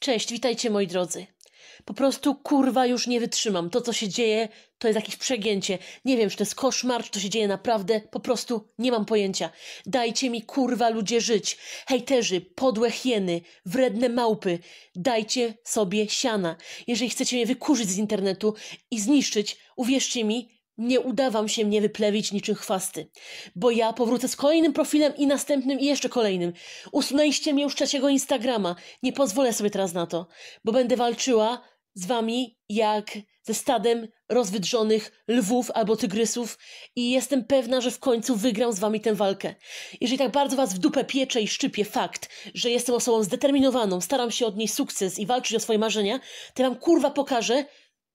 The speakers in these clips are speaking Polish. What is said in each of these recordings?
Cześć, witajcie moi drodzy. Po prostu kurwa już nie wytrzymam. To, co się dzieje, to jest jakieś przegięcie. Nie wiem, czy to jest koszmar, czy to się dzieje naprawdę. Po prostu nie mam pojęcia. Dajcie mi kurwa ludzie żyć. Hejterzy, podłe hieny, wredne małpy. Dajcie sobie siana. Jeżeli chcecie mnie wykurzyć z internetu i zniszczyć, uwierzcie mi, nie uda wam się mnie wyplewić niczym chwasty, bo ja powrócę z kolejnym profilem i następnym i jeszcze kolejnym. Usunęliście mnie już trzeciego Instagrama. Nie pozwolę sobie teraz na to, bo będę walczyła z wami jak ze stadem rozwydrzonych lwów albo tygrysów i jestem pewna, że w końcu wygram z wami tę walkę. Jeżeli tak bardzo was w dupę piecze i szczypie fakt, że jestem osobą zdeterminowaną, staram się odnieść sukces i walczyć o swoje marzenia, to wam kurwa pokażę,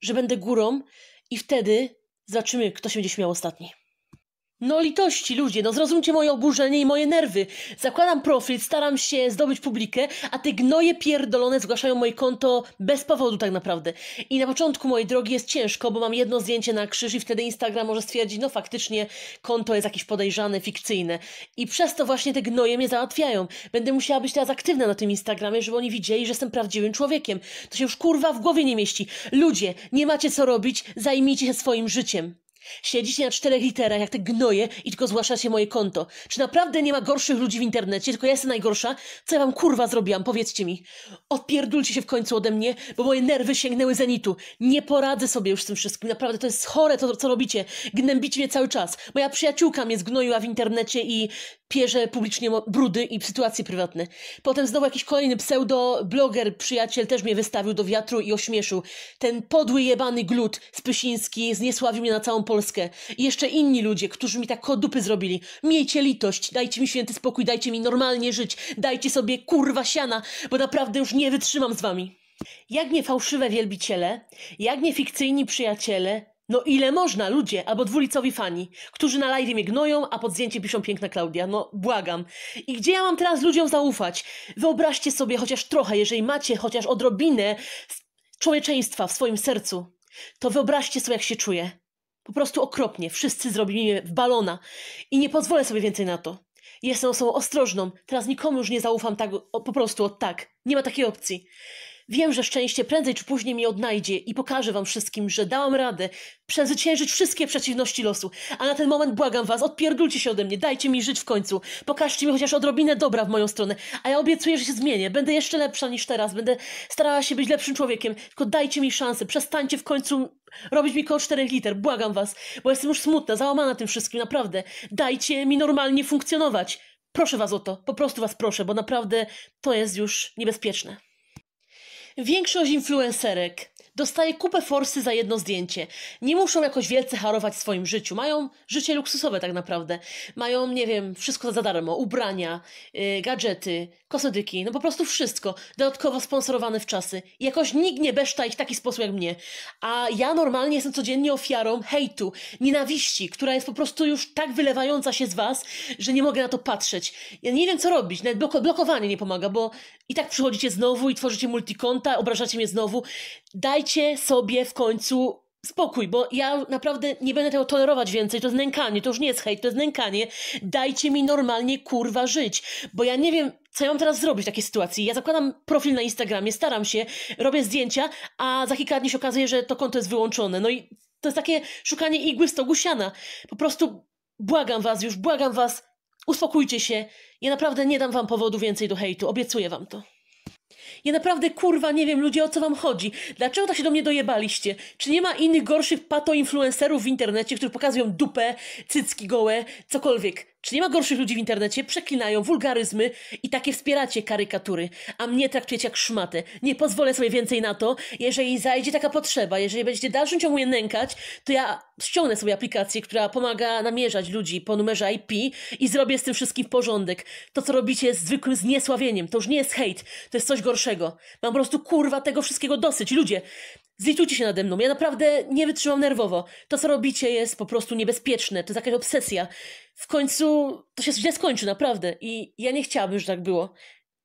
że będę górą i wtedy Zobaczymy, kto się będzie śmiał ostatni. No litości ludzie, no zrozumcie moje oburzenie i moje nerwy. Zakładam profil, staram się zdobyć publikę, a te gnoje pierdolone zgłaszają moje konto bez powodu tak naprawdę. I na początku mojej drogi jest ciężko, bo mam jedno zdjęcie na krzyż i wtedy Instagram może stwierdzić, no faktycznie konto jest jakieś podejrzane, fikcyjne. I przez to właśnie te gnoje mnie załatwiają. Będę musiała być teraz aktywna na tym Instagramie, żeby oni widzieli, że jestem prawdziwym człowiekiem. To się już kurwa w głowie nie mieści. Ludzie, nie macie co robić, zajmijcie się swoim życiem. Siedzicie na czterech literach, jak te gnoje i tylko zgłaszacie moje konto. Czy naprawdę nie ma gorszych ludzi w internecie, tylko ja jestem najgorsza? Co ja wam kurwa zrobiłam? Powiedzcie mi. Odpierdulcie się w końcu ode mnie, bo moje nerwy sięgnęły zenitu. Nie poradzę sobie już z tym wszystkim. Naprawdę to jest chore to, co robicie. Gnębicie mnie cały czas. Moja przyjaciółka mnie zgnoiła w internecie i pierze publicznie brudy i sytuacje prywatne. Potem znowu jakiś kolejny pseudo-bloger, przyjaciel też mnie wystawił do wiatru i ośmieszył. Ten podły jebany glut pysiński zniesławił mnie na całą Polskę. I jeszcze inni ludzie, którzy mi tak dupy zrobili. Miejcie litość, dajcie mi święty spokój, dajcie mi normalnie żyć, dajcie sobie kurwa siana, bo naprawdę już nie wytrzymam z wami. Jak nie fałszywe wielbiciele, jak nie fikcyjni przyjaciele, no ile można, ludzie, albo dwulicowi fani, którzy na live mnie gnoją, a pod zdjęcie piszą piękna Klaudia. No, błagam. I gdzie ja mam teraz ludziom zaufać? Wyobraźcie sobie chociaż trochę, jeżeli macie chociaż odrobinę człowieczeństwa w swoim sercu, to wyobraźcie sobie, jak się czuję. Po prostu okropnie. Wszyscy zrobili mnie w balona. I nie pozwolę sobie więcej na to. Jestem osobą ostrożną. Teraz nikomu już nie zaufam tak, po prostu od tak. Nie ma takiej opcji. Wiem, że szczęście prędzej czy później mnie odnajdzie i pokaże wam wszystkim, że dałam radę przezwyciężyć wszystkie przeciwności losu. A na ten moment błagam was, odpierdolcie się ode mnie, dajcie mi żyć w końcu. Pokażcie mi chociaż odrobinę dobra w moją stronę. A ja obiecuję, że się zmienię. Będę jeszcze lepsza niż teraz. Będę starała się być lepszym człowiekiem. Tylko dajcie mi szansę. Przestańcie w końcu robić mi koło 4 liter. Błagam was, bo jestem już smutna, załamana tym wszystkim, naprawdę. Dajcie mi normalnie funkcjonować. Proszę was o to. Po prostu was proszę, bo naprawdę to jest już niebezpieczne. Większość influencerek Dostaje kupę forsy za jedno zdjęcie. Nie muszą jakoś wielce harować w swoim życiu. Mają życie luksusowe tak naprawdę. Mają, nie wiem, wszystko za darmo. Ubrania, yy, gadżety, kosodyki, no po prostu wszystko. Dodatkowo sponsorowane w czasy. I jakoś nikt nie beszta ich w taki sposób jak mnie. A ja normalnie jestem codziennie ofiarą hejtu, nienawiści, która jest po prostu już tak wylewająca się z was, że nie mogę na to patrzeć. Ja nie wiem co robić. Nawet blok blokowanie nie pomaga, bo i tak przychodzicie znowu i tworzycie multikonta, obrażacie mnie znowu. Dajcie dajcie sobie w końcu spokój, bo ja naprawdę nie będę tego tolerować więcej, to jest nękanie, to już nie jest hejt, to jest nękanie, dajcie mi normalnie kurwa żyć, bo ja nie wiem, co ja mam teraz zrobić w takiej sytuacji. Ja zakładam profil na Instagramie, staram się, robię zdjęcia, a za kilka dni się okazuje, że to konto jest wyłączone, no i to jest takie szukanie igły w stogu siana. Po prostu błagam was już, błagam was, uspokójcie się, ja naprawdę nie dam wam powodu więcej do hejtu, obiecuję wam to. Ja naprawdę kurwa nie wiem, ludzie, o co wam chodzi. Dlaczego tak się do mnie dojebaliście? Czy nie ma innych gorszych pato-influencerów w internecie, którzy pokazują dupę, cycki gołe, cokolwiek? Czy nie ma gorszych ludzi w internecie? Przeklinają wulgaryzmy i takie wspieracie karykatury, a mnie traktujecie jak szmatę. Nie pozwolę sobie więcej na to. Jeżeli zajdzie taka potrzeba, jeżeli będziecie w dalszym ciągu mnie nękać, to ja ściągnę sobie aplikację, która pomaga namierzać ludzi po numerze IP i zrobię z tym wszystkim porządek. To, co robicie jest zwykłym zniesławieniem. To już nie jest hejt, to jest coś gorszego. Mam po prostu kurwa tego wszystkiego dosyć. Ludzie, Zlitujcie się nade mną, ja naprawdę nie wytrzymam nerwowo. To, co robicie, jest po prostu niebezpieczne, to jest jakaś obsesja w końcu to się źle skończy, naprawdę. I ja nie chciałabym, żeby tak było.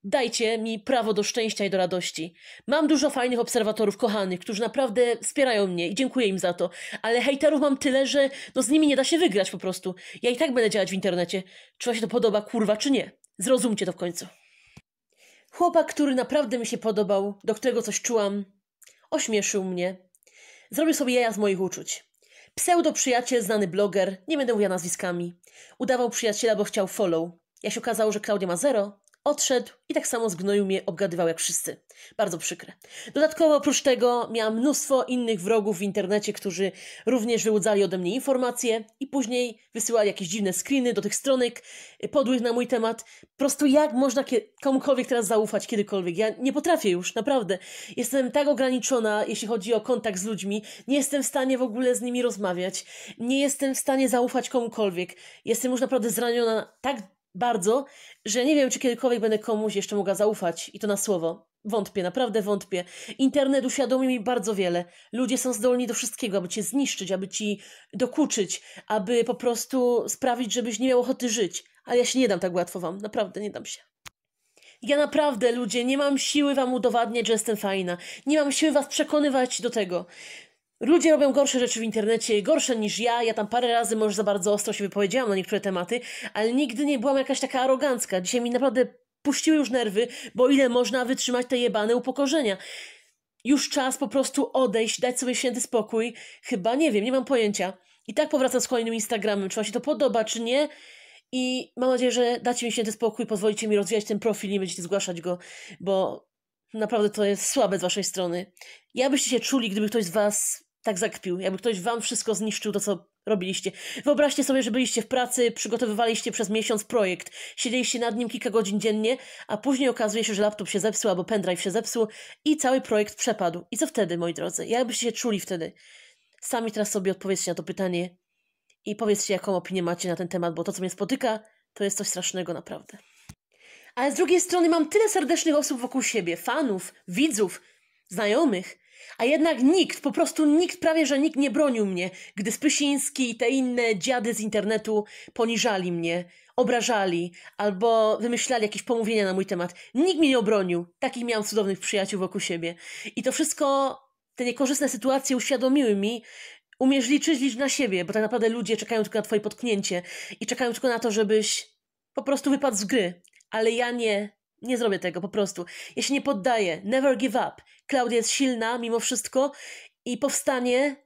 Dajcie mi prawo do szczęścia i do radości. Mam dużo fajnych obserwatorów, kochanych, którzy naprawdę wspierają mnie i dziękuję im za to, ale hejterów mam tyle, że no z nimi nie da się wygrać po prostu. Ja i tak będę działać w internecie. Czy wam się to podoba, kurwa, czy nie? Zrozumcie to w końcu. Chłopak, który naprawdę mi się podobał, do którego coś czułam, ośmieszył mnie. Zrobił sobie jaja z moich uczuć. Pseudo-przyjaciel, znany bloger, nie będę mówiła nazwiskami, udawał przyjaciela, bo chciał follow. Jak się okazało, że Klaudia ma zero, Odszedł i tak samo zgnoił mnie, obgadywał jak wszyscy. Bardzo przykre. Dodatkowo oprócz tego miałam mnóstwo innych wrogów w internecie, którzy również wyłudzali ode mnie informacje i później wysyłali jakieś dziwne screeny do tych stronek y, podłych na mój temat. Po prostu jak można komukolwiek teraz zaufać kiedykolwiek? Ja nie potrafię już, naprawdę. Jestem tak ograniczona, jeśli chodzi o kontakt z ludźmi. Nie jestem w stanie w ogóle z nimi rozmawiać. Nie jestem w stanie zaufać komukolwiek. Jestem już naprawdę zraniona tak bardzo, że nie wiem, czy kiedykolwiek będę komuś jeszcze mogła zaufać i to na słowo. Wątpię, naprawdę wątpię. Internet uświadomił mi bardzo wiele. Ludzie są zdolni do wszystkiego, aby cię zniszczyć, aby ci dokuczyć, aby po prostu sprawić, żebyś nie miał ochoty żyć. Ale ja się nie dam tak łatwo wam, naprawdę nie dam się. Ja naprawdę, ludzie, nie mam siły wam udowadniać, że jestem fajna. Nie mam siły was przekonywać do tego. Ludzie robią gorsze rzeczy w internecie, gorsze niż ja. Ja tam parę razy może za bardzo ostro się wypowiedziałam na niektóre tematy, ale nigdy nie byłam jakaś taka arogancka. Dzisiaj mi naprawdę puściły już nerwy, bo ile można wytrzymać te jebane upokorzenia. Już czas po prostu odejść, dać sobie święty spokój. Chyba nie wiem, nie mam pojęcia. I tak powracam z kolejnym Instagramem. Czy Wam się to podoba, czy nie? I mam nadzieję, że dacie mi święty spokój, pozwolicie mi rozwijać ten profil i będziecie zgłaszać go, bo naprawdę to jest słabe z waszej strony. Ja byście się czuli, gdyby ktoś z was tak zakpił. Jakby ktoś wam wszystko zniszczył, to co robiliście. Wyobraźcie sobie, że byliście w pracy, przygotowywaliście przez miesiąc projekt, siedzieliście nad nim kilka godzin dziennie, a później okazuje się, że laptop się zepsuł albo pendrive się zepsuł i cały projekt przepadł. I co wtedy, moi drodzy? Jakbyście się czuli wtedy? Sami teraz sobie odpowiedzcie na to pytanie i powiedzcie, jaką opinię macie na ten temat, bo to, co mnie spotyka, to jest coś strasznego naprawdę. Ale z drugiej strony mam tyle serdecznych osób wokół siebie, fanów, widzów, znajomych, a jednak nikt, po prostu nikt, prawie że nikt nie bronił mnie, gdy Spysiński i te inne dziady z internetu poniżali mnie, obrażali albo wymyślali jakieś pomówienia na mój temat. Nikt mnie nie obronił. Takich miałam cudownych przyjaciół wokół siebie. I to wszystko, te niekorzystne sytuacje uświadomiły mi, umiesz liczyć, licz na siebie, bo tak naprawdę ludzie czekają tylko na twoje potknięcie i czekają tylko na to, żebyś po prostu wypadł z gry. Ale ja nie, nie zrobię tego, po prostu. Ja się nie poddaję. Never give up. Klaudia jest silna mimo wszystko i powstanie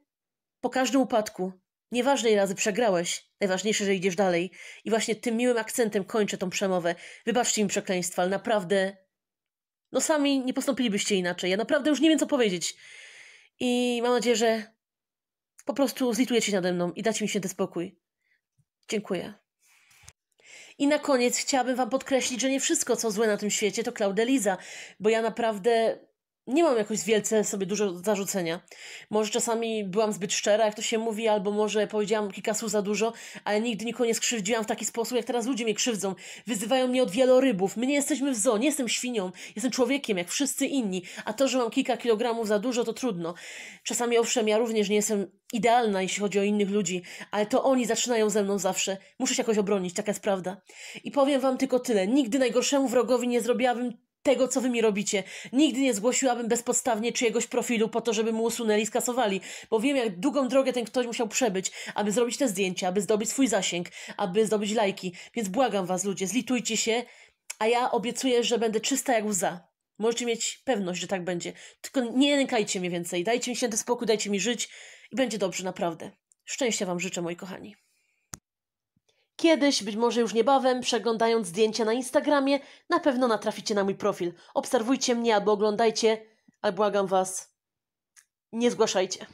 po każdym upadku. Nieważne ile razy przegrałeś, najważniejsze, że idziesz dalej. I właśnie tym miłym akcentem kończę tą przemowę. Wybaczcie mi przekleństwa, ale naprawdę... No sami nie postąpilibyście inaczej. Ja naprawdę już nie wiem, co powiedzieć. I mam nadzieję, że po prostu zlitujecie nade mną i dacie mi się ten spokój. Dziękuję. I na koniec chciałabym Wam podkreślić, że nie wszystko, co złe na tym świecie, to Claudeliza, bo ja naprawdę nie mam jakoś wielce sobie dużo zarzucenia. Może czasami byłam zbyt szczera, jak to się mówi, albo może powiedziałam kilka słów za dużo, ale nigdy nikogo nie skrzywdziłam w taki sposób, jak teraz ludzie mnie krzywdzą. Wyzywają mnie od wielorybów. My nie jesteśmy w zoo, nie jestem świnią, jestem człowiekiem, jak wszyscy inni. A to, że mam kilka kilogramów za dużo, to trudno. Czasami owszem, ja również nie jestem idealna, jeśli chodzi o innych ludzi, ale to oni zaczynają ze mną zawsze. Muszę się jakoś obronić, taka jest prawda. I powiem wam tylko tyle. Nigdy najgorszemu wrogowi nie zrobiłabym tego, co wy mi robicie. Nigdy nie zgłosiłabym bezpodstawnie czyjegoś profilu po to, żeby mu usunęli, skasowali, bo wiem, jak długą drogę ten ktoś musiał przebyć, aby zrobić te zdjęcia, aby zdobyć swój zasięg, aby zdobyć lajki. Więc błagam was, ludzie, zlitujcie się, a ja obiecuję, że będę czysta jak łza. Możecie mieć pewność, że tak będzie. Tylko nie nękajcie mnie więcej. Dajcie mi święty spokój, dajcie mi żyć i będzie dobrze, naprawdę. Szczęścia wam życzę, moi kochani. Kiedyś, być może już niebawem, przeglądając zdjęcia na Instagramie, na pewno natraficie na mój profil. Obserwujcie mnie albo oglądajcie, ale błagam was, nie zgłaszajcie.